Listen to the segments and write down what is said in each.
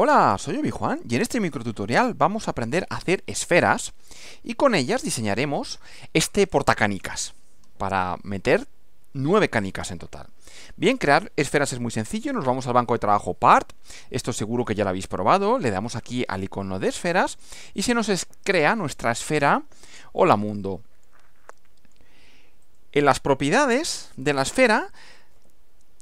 Hola, soy Obi Juan y en este microtutorial vamos a aprender a hacer esferas y con ellas diseñaremos este portacanicas para meter nueve canicas en total. Bien, crear esferas es muy sencillo, nos vamos al banco de trabajo Part, esto seguro que ya lo habéis probado, le damos aquí al icono de esferas y se nos crea nuestra esfera Hola Mundo. En las propiedades de la esfera,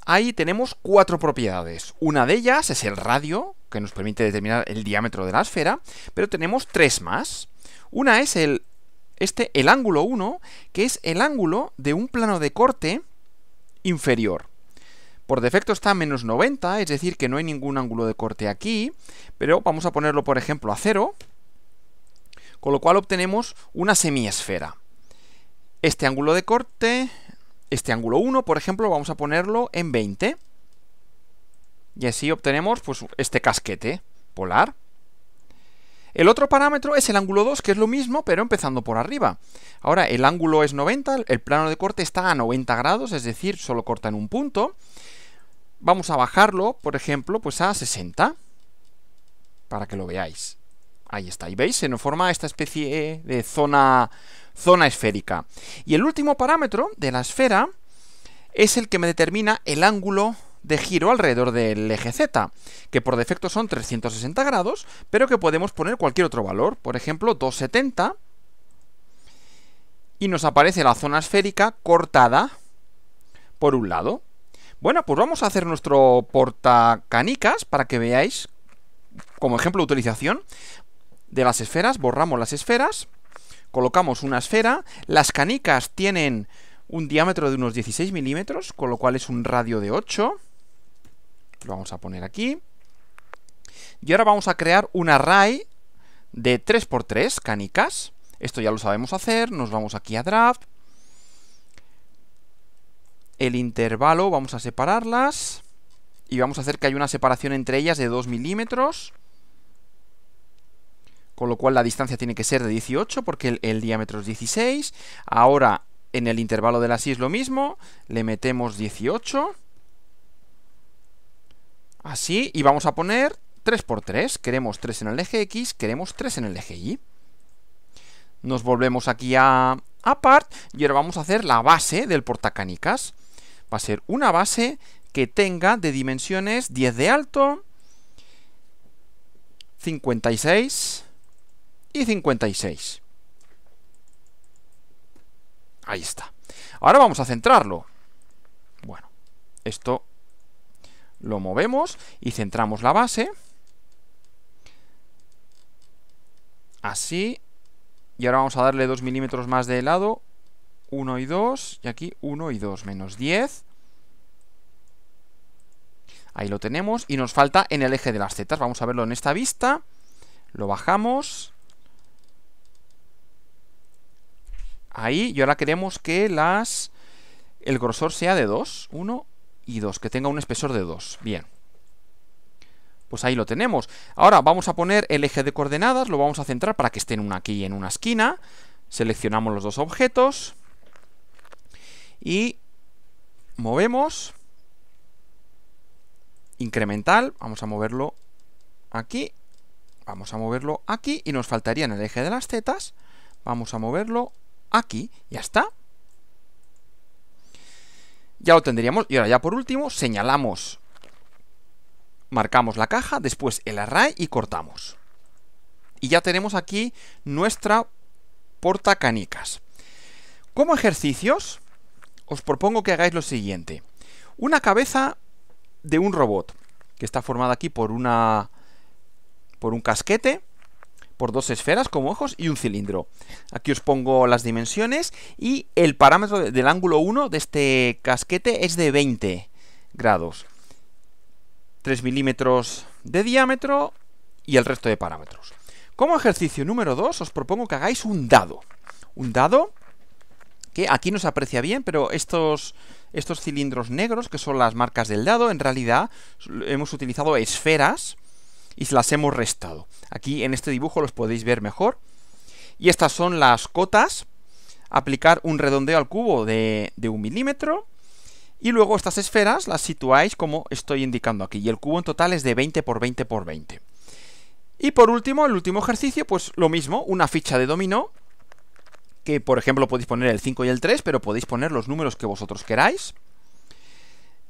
ahí tenemos cuatro propiedades. Una de ellas es el radio, que nos permite determinar el diámetro de la esfera, pero tenemos tres más. Una es el, este, el ángulo 1, que es el ángulo de un plano de corte inferior. Por defecto está a menos 90, es decir, que no hay ningún ángulo de corte aquí, pero vamos a ponerlo, por ejemplo, a 0, con lo cual obtenemos una semiesfera. Este ángulo de corte, este ángulo 1, por ejemplo, vamos a ponerlo en 20. Y así obtenemos pues, este casquete polar. El otro parámetro es el ángulo 2, que es lo mismo, pero empezando por arriba. Ahora, el ángulo es 90, el plano de corte está a 90 grados, es decir, solo corta en un punto. Vamos a bajarlo, por ejemplo, pues a 60, para que lo veáis. Ahí está, y veis, se nos forma esta especie de zona, zona esférica. Y el último parámetro de la esfera es el que me determina el ángulo de giro alrededor del eje Z, que por defecto son 360 grados, pero que podemos poner cualquier otro valor, por ejemplo 270, y nos aparece la zona esférica cortada por un lado. Bueno, pues vamos a hacer nuestro portacanicas para que veáis, como ejemplo de utilización, de las esferas, borramos las esferas, colocamos una esfera, las canicas tienen un diámetro de unos 16 milímetros, con lo cual es un radio de 8 lo vamos a poner aquí. Y ahora vamos a crear un array de 3x3 canicas. Esto ya lo sabemos hacer. Nos vamos aquí a draft. El intervalo vamos a separarlas. Y vamos a hacer que haya una separación entre ellas de 2 milímetros. Con lo cual la distancia tiene que ser de 18 porque el, diámetro es 16. Ahora en el intervalo de las I es lo mismo. Le metemos 18. Así, y vamos a poner 3 por 3. Queremos 3 en el eje X, queremos 3 en el eje Y. Nos volvemos aquí a Apart y ahora vamos a hacer la base del portacanicas. Va a ser una base que tenga de dimensiones 10 de alto, 56 y 56. Ahí está. Ahora vamos a centrarlo. Bueno, esto lo movemos y centramos la base. Así. Y ahora vamos a darle 2 milímetros más de lado 1 y 2. Y aquí 1 y 2. Menos 10. Ahí lo tenemos. Y nos falta en el eje de las zetas. Vamos a verlo en esta vista. Lo bajamos. Ahí. Y ahora queremos que las... El grosor sea de 2. 1, y 2, que tenga un espesor de 2. Bien. Pues ahí lo tenemos. Ahora vamos a poner el eje de coordenadas, lo vamos a centrar para que estén aquí en una esquina. Seleccionamos los dos objetos y movemos incremental, vamos a moverlo aquí, vamos a moverlo aquí y nos faltaría en el eje de las zetas, vamos a moverlo aquí, ya está. Ya lo tendríamos. Y ahora ya por último señalamos, marcamos la caja, después el array y cortamos. Y ya tenemos aquí nuestra porta canicas. Como ejercicios, os propongo que hagáis lo siguiente. Una cabeza de un robot, que está formada aquí por una por un casquete, por dos esferas como ojos y un cilindro. Aquí os pongo las dimensiones y el parámetro del ángulo 1 de este casquete es de 20 grados. 3 milímetros de diámetro y el resto de parámetros. Como ejercicio número 2 os propongo que hagáis un dado. Un dado que aquí no se aprecia bien, pero estos, estos cilindros negros, que son las marcas del dado, en realidad hemos utilizado esferas y las hemos restado. Aquí en este dibujo los podéis ver mejor. Y estas son las cotas. Aplicar un redondeo al cubo de, de un milímetro. Y luego estas esferas las situáis como estoy indicando aquí. Y el cubo en total es de 20 por 20 por 20. Y por último, el último ejercicio, pues lo mismo, una ficha de dominó, que por ejemplo podéis poner el 5 y el 3, pero podéis poner los números que vosotros queráis.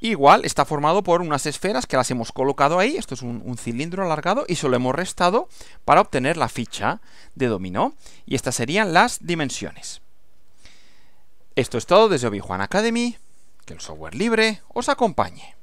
Igual está formado por unas esferas que las hemos colocado ahí, esto es un, cilindro alargado, y solo hemos restado para obtener la ficha de dominó. Y estas serían las dimensiones. Esto es todo desde Obi-Juan Academy, que el software libre os acompañe.